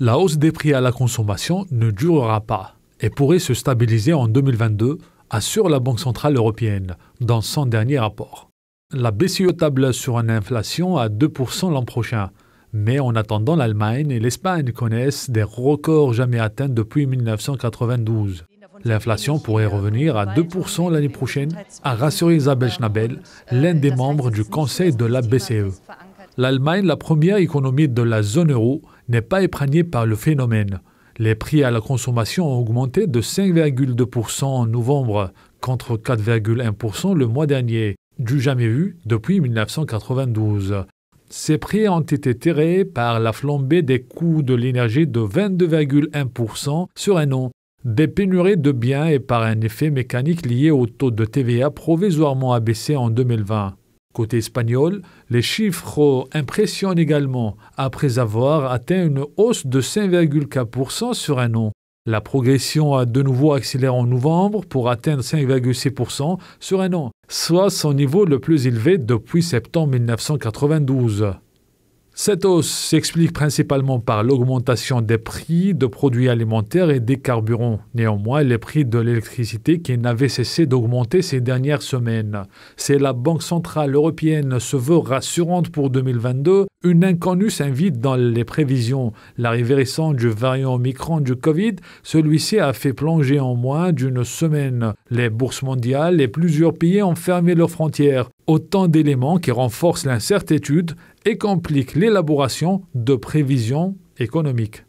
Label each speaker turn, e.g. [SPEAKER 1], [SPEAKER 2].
[SPEAKER 1] la hausse des prix à la consommation ne durera pas et pourrait se stabiliser en 2022, assure la Banque centrale européenne dans son dernier rapport. La BCE table sur une inflation à 2% l'an prochain, mais en attendant, l'Allemagne et l'Espagne connaissent des records jamais atteints depuis 1992. L'inflation pourrait revenir à 2% l'année prochaine, a rassuré Isabel Schnabel, l'un des membres du conseil de la BCE l'Allemagne, la première économie de la zone euro, n'est pas épargnée par le phénomène. Les prix à la consommation ont augmenté de 5,2% en novembre contre 4,1% le mois dernier, du jamais vu depuis 1992. Ces prix ont été tirés par la flambée des coûts de l'énergie de 22,1% sur un an, des pénuries de biens et par un effet mécanique lié au taux de TVA provisoirement abaissé en 2020. Côté espagnol, les chiffres impressionnent également après avoir atteint une hausse de 5,4% sur un an. La progression a de nouveau accéléré en novembre pour atteindre 5,6% sur un an, soit son niveau le plus élevé depuis septembre 1992. Cette hausse s'explique principalement par l'augmentation des prix de produits alimentaires et des carburants. Néanmoins, les prix de l'électricité qui n'avaient cessé d'augmenter ces dernières semaines. C'est la Banque centrale européenne se veut rassurante pour 2022. Une inconnue s'invite dans les prévisions. L'arrivée récente du variant Omicron du Covid, celui-ci a fait plonger en moins d'une semaine les bourses mondiales et plusieurs pays ont fermé leurs frontières autant d'éléments qui renforcent l'incertitude et compliquent l'élaboration de prévisions économiques.